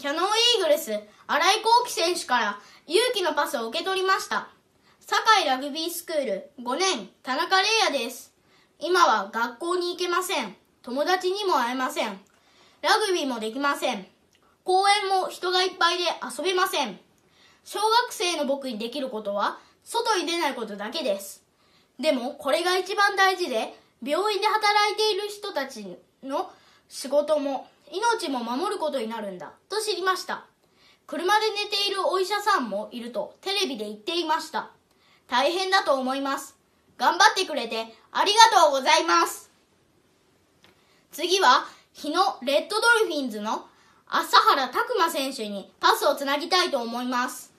キャノンイーグルス、新井幸喜選手から勇気のパスを受け取りました。堺ラグビースクール5年、田中玲也です。今は学校に行けません。友達にも会えません。ラグビーもできません。公園も人がいっぱいで遊べません。小学生の僕にできることは、外に出ないことだけです。でも、これが一番大事で、病院で働いている人たちの仕事も命も守ることになるんだと知りました車で寝ているお医者さんもいるとテレビで言っていました大変だと思います頑張ってくれてありがとうございます次は日野レッドドルフィンズの朝原拓磨選手にパスをつなぎたいと思います